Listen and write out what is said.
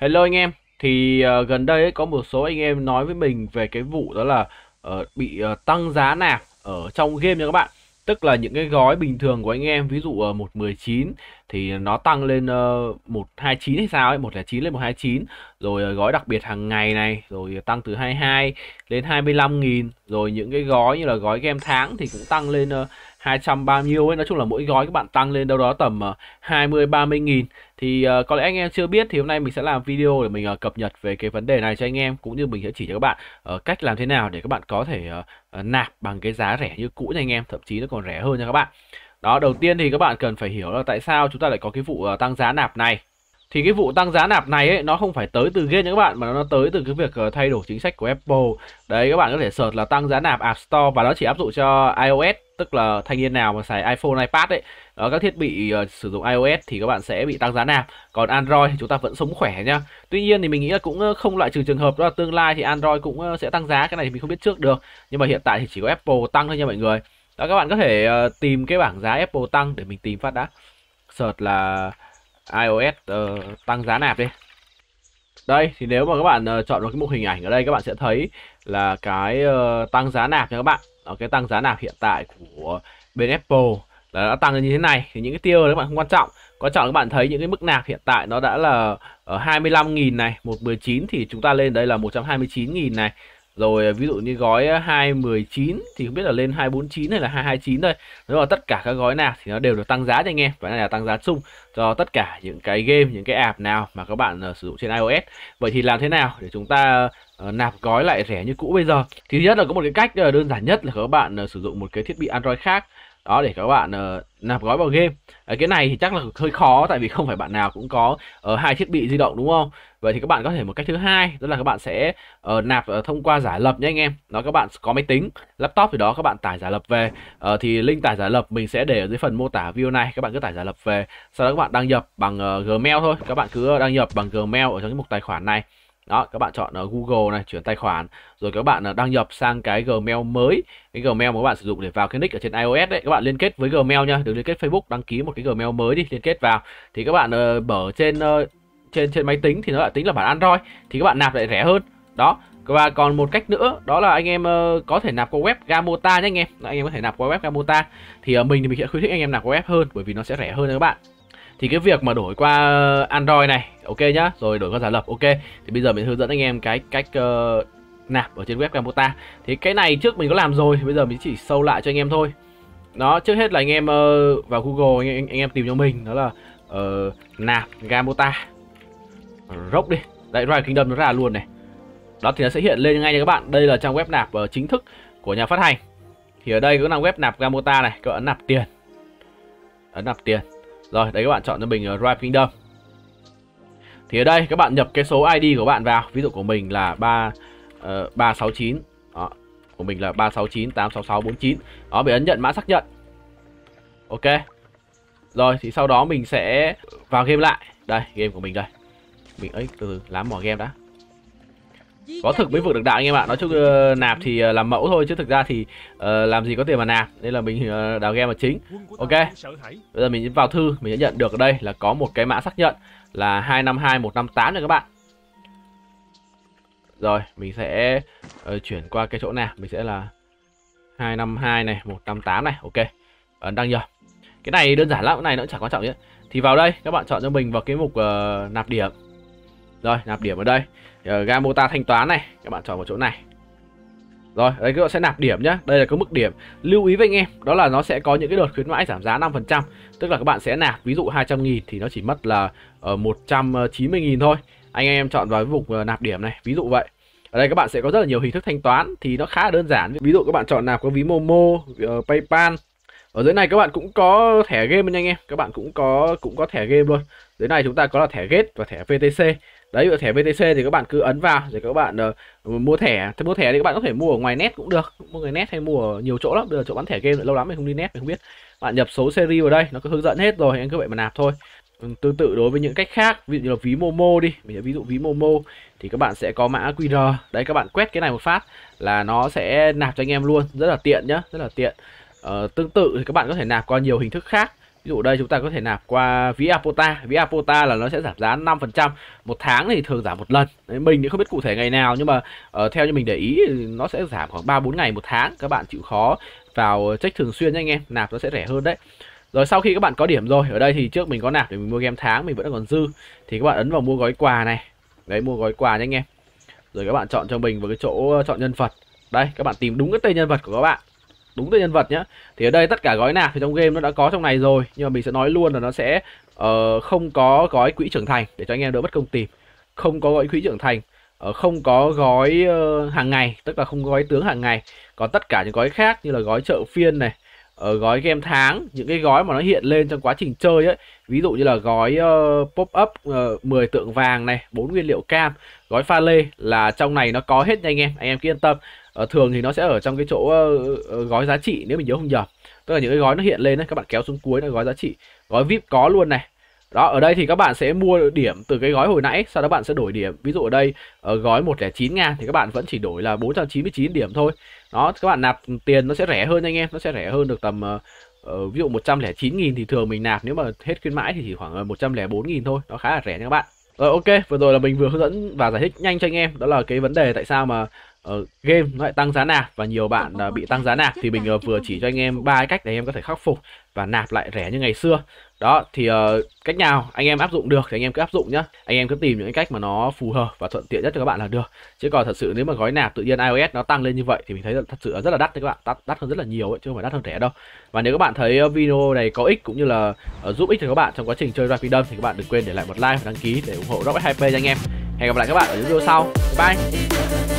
Hello anh em, thì uh, gần đây ấy, có một số anh em nói với mình về cái vụ đó là uh, bị uh, tăng giá nạp ở trong game nha các bạn. Tức là những cái gói bình thường của anh em, ví dụ uh, 119 thì nó tăng lên uh, 129 hay sao ấy, 109 lên 129, rồi uh, gói đặc biệt hàng ngày này, rồi tăng từ 22 lên 25 nghìn rồi những cái gói như là gói game tháng thì cũng tăng lên ờ, uh, 230 ấy nói chung là mỗi gói các bạn tăng lên đâu đó tầm uh, 20 30 nghìn thì uh, có lẽ anh em chưa biết thì hôm nay mình sẽ làm video để mình uh, cập nhật về cái vấn đề này cho anh em cũng như mình sẽ chỉ cho các bạn uh, cách làm thế nào để các bạn có thể uh, uh, nạp bằng cái giá rẻ như cũ nha anh em thậm chí nó còn rẻ hơn nha các bạn đó đầu tiên thì các bạn cần phải hiểu là tại sao chúng ta lại có cái vụ uh, tăng giá nạp này thì cái vụ tăng giá nạp này ấy, nó không phải tới từ game nha các bạn mà nó tới từ cái việc ờ, thay đổi chính sách của Apple đấy các bạn có thể search là tăng giá nạp App Store và nó chỉ áp dụng cho iOS tức là thanh niên nào mà xài iPhone, iPad ấy ở ờ, các thiết bị uh, sử dụng iOS thì các bạn sẽ bị tăng giá nạp còn Android thì chúng ta vẫn sống khỏe nhá Tuy nhiên thì mình nghĩ là cũng không loại trừ trường hợp đó là tương lai thì Android cũng sẽ tăng giá cái này thì mình không biết trước được nhưng mà hiện tại thì chỉ có Apple tăng thôi nha mọi người đó các bạn có thể uh, tìm cái bảng giá Apple tăng để mình tìm phát đã search là iOS uh, tăng giá nạp đi đây thì nếu mà các bạn uh, chọn vào cái mục hình ảnh ở đây các bạn sẽ thấy là cái uh, tăng giá nạp cho các bạn đó, cái tăng giá nạp hiện tại của bên Apple là đã tăng lên như thế này thì những cái tiêu đấy các bạn không quan trọng quan trọng các bạn thấy những cái mức nạp hiện tại nó đã là ở 25.000 này 119 thì chúng ta lên đây là 129.000 này rồi à, ví dụ như gói 219 à, thì không biết là lên 249 hay là 229 thôi nếu mà tất cả các gói nào thì nó đều được tăng giá cho anh em và này là tăng giá chung cho tất cả những cái game những cái app nào mà các bạn uh, sử dụng trên iOS vậy thì làm thế nào để chúng ta uh, nạp gói lại rẻ như cũ bây giờ thứ nhất là có một cái cách đơn giản nhất là các bạn uh, sử dụng một cái thiết bị Android khác đó để các bạn uh, nạp gói vào game uh, cái này thì chắc là hơi khó tại vì không phải bạn nào cũng có uh, hai thiết bị di động đúng không vậy thì các bạn có thể một cách thứ hai đó là các bạn sẽ uh, nạp uh, thông qua giả lập nhé anh em đó các bạn có máy tính laptop thì đó các bạn tải giả lập về uh, thì link tải giả lập mình sẽ để ở dưới phần mô tả video này các bạn cứ tải giả lập về sau đó các bạn đăng nhập bằng uh, gmail thôi các bạn cứ đăng nhập bằng gmail ở trong cái mục tài khoản này đó các bạn chọn uh, Google này chuyển tài khoản rồi các bạn uh, đăng nhập sang cái Gmail mới cái Gmail mà các bạn sử dụng để vào cái nick ở trên iOS đấy các bạn liên kết với Gmail nha đừng liên kết Facebook đăng ký một cái Gmail mới đi liên kết vào thì các bạn uh, ờ, mở trên uh, trên trên máy tính thì nó lại tính là bản Android thì các bạn nạp lại rẻ hơn đó và còn một cách nữa đó là anh em uh, có thể nạp qua web Gamota nhé anh em anh em có thể nạp qua web Gamota thì uh, mình thì mình sẽ khuyến khích anh em nạp qua web hơn bởi vì nó sẽ rẻ hơn các bạn thì cái việc mà đổi qua Android này ok nhá rồi đổi qua giả lập ok thì bây giờ mình hướng dẫn anh em cái cách uh, nạp ở trên web Gamota. thì cái này trước mình có làm rồi bây giờ mình chỉ sâu lại cho anh em thôi đó trước hết là anh em uh, vào Google anh, anh, anh em tìm cho mình đó là uh, nạp Gamota rốc đi đấy Royal Kingdom nó ra luôn này đó thì nó sẽ hiện lên ngay nha các bạn đây là trang web nạp uh, chính thức của nhà phát hành thì ở đây có là web nạp Gamota này các bạn ấn nạp tiền ấn nạp tiền rồi, đấy các bạn chọn cho mình Drive uh, Kingdom. Thì ở đây các bạn nhập cái số ID của bạn vào, ví dụ của mình là 3 uh, 369. Đó, của mình là 369 86649. Đó mình ấn nhận mã xác nhận. Ok. Rồi thì sau đó mình sẽ vào game lại. Đây, game của mình đây. Mình ấy từ từ lám mỏ game đã có thực mới vượt được đạo anh em ạ nói chung uh, nạp thì uh, làm mẫu thôi chứ thực ra thì uh, làm gì có tiền mà nạp nên là mình uh, đào game là chính ok bây giờ mình vào thư mình đã nhận được ở đây là có một cái mã xác nhận là hai năm hai một năm tám rồi các bạn rồi mình sẽ uh, chuyển qua cái chỗ nào mình sẽ là 252 này 188 này ok ấn đăng giờ cái này đơn giản lắm cái này nó chẳng quan trọng nữa thì vào đây các bạn chọn cho mình vào cái mục uh, nạp điểm rồi, nạp điểm ở đây. Giờ Gamota thanh toán này, các bạn chọn vào chỗ này. Rồi, ở đây các bạn sẽ nạp điểm nhé Đây là cái mức điểm. Lưu ý với anh em, đó là nó sẽ có những cái đợt khuyến mãi giảm giá 5%, tức là các bạn sẽ nạp ví dụ 200 000 thì nó chỉ mất là ở 190 000 thôi. Anh em chọn vào mục ờ, nạp điểm này, ví dụ vậy. Ở đây các bạn sẽ có rất là nhiều hình thức thanh toán thì nó khá đơn giản. Ví dụ các bạn chọn nào có ví Momo, ờ, PayPal ở dưới này các bạn cũng có thẻ game nha anh em các bạn cũng có cũng có thẻ game luôn dưới này chúng ta có là thẻ gate và thẻ VTC đấy ở thẻ VTC thì các bạn cứ ấn vào rồi các bạn uh, mua thẻ thì mua thẻ thì các bạn có thể mua ở ngoài net cũng được mua ngoài net hay mua ở nhiều chỗ lắm bây giờ chỗ bán thẻ game lâu lắm mình không đi net mình không biết bạn nhập số series vào đây nó có hướng dẫn hết rồi anh cứ vậy mà nạp thôi tương tự đối với những cách khác ví dụ như là ví momo đi mình ví dụ ví momo thì các bạn sẽ có mã qr đấy các bạn quét cái này một phát là nó sẽ nạp cho anh em luôn rất là tiện nhá rất là tiện Ờ, tương tự thì các bạn có thể nạp qua nhiều hình thức khác Ví dụ đây chúng ta có thể nạp qua ví Apota Ví Apota là nó sẽ giảm giá 5% Một tháng thì thường giảm một lần Đấy, Mình thì không biết cụ thể ngày nào Nhưng mà uh, theo như mình để ý Nó sẽ giảm khoảng 3-4 ngày một tháng Các bạn chịu khó vào check thường xuyên nha anh em Nạp nó sẽ rẻ hơn đấy rồi sau khi các bạn có điểm rồi Ở đây thì trước mình có nạp để mình mua game tháng Mình vẫn còn dư Thì các bạn ấn vào mua gói quà này Đấy mua gói quà nha anh em Rồi các bạn chọn cho mình vào cái chỗ chọn nhân vật Đây các bạn tìm đúng cái tên nhân vật của các bạn đúng tên nhân vật nhá thì ở đây tất cả gói nạp thì trong game nó đã có trong này rồi nhưng mà mình sẽ nói luôn là nó sẽ uh, không có gói quỹ trưởng thành để cho anh em đỡ bất công tìm không có gói quỹ trưởng thành uh, không có gói uh, hàng ngày tức là không có gói tướng hàng ngày còn tất cả những gói khác như là gói chợ phiên này ở uh, gói game tháng những cái gói mà nó hiện lên trong quá trình chơi ấy ví dụ như là gói uh, pop up uh, 10 tượng vàng này bốn nguyên liệu cam gói pha lê là trong này nó có hết nha anh em anh em cứ yên tâm Ờ, thường thì nó sẽ ở trong cái chỗ ờ, ờ, gói giá trị nếu mình nhớ không nhầm tức là những cái gói nó hiện lên đấy các bạn kéo xuống cuối là gói giá trị gói vip có luôn này đó ở đây thì các bạn sẽ mua điểm từ cái gói hồi nãy sau đó bạn sẽ đổi điểm ví dụ ở đây ở gói 109 ngàn thì các bạn vẫn chỉ đổi là 499 điểm thôi đó các bạn nạp tiền nó sẽ rẻ hơn anh em nó sẽ rẻ hơn được tầm uh, uh, ví dụ 109 nghìn thì thường mình nạp nếu mà hết khuyến mãi thì chỉ khoảng 104 nghìn thôi nó khá là rẻ nha các bạn rồi ok vừa rồi là mình vừa hướng dẫn và giải thích nhanh cho anh em đó là cái vấn đề tại sao mà uh, game nó lại tăng giá nạp và nhiều bạn uh, bị tăng giá nạp thì mình uh, ờ, vừa chỉ cho anh em ba cách để anh em có thể khắc phục và nạp lại rẻ như ngày xưa đó thì uh, cách nào anh em áp dụng được thì anh em cứ áp dụng nhá anh em cứ tìm những cái cách mà nó phù hợp và thuận tiện nhất cho các bạn là được chứ còn thật sự nếu mà gói nạp tự nhiên ios nó tăng lên như vậy thì mình thấy là thật sự rất là đắt đấy các bạn đắt, đắt hơn rất là nhiều ấy, chứ không phải đắt hơn rẻ đâu và nếu các bạn thấy video này có ích cũng như là uh, giúp ích cho các bạn trong quá trình chơi rapidum thì các bạn đừng quên để lại một like và đăng ký để ủng hộ rock hai p cho anh em hẹn gặp lại các bạn ở những video sau bye.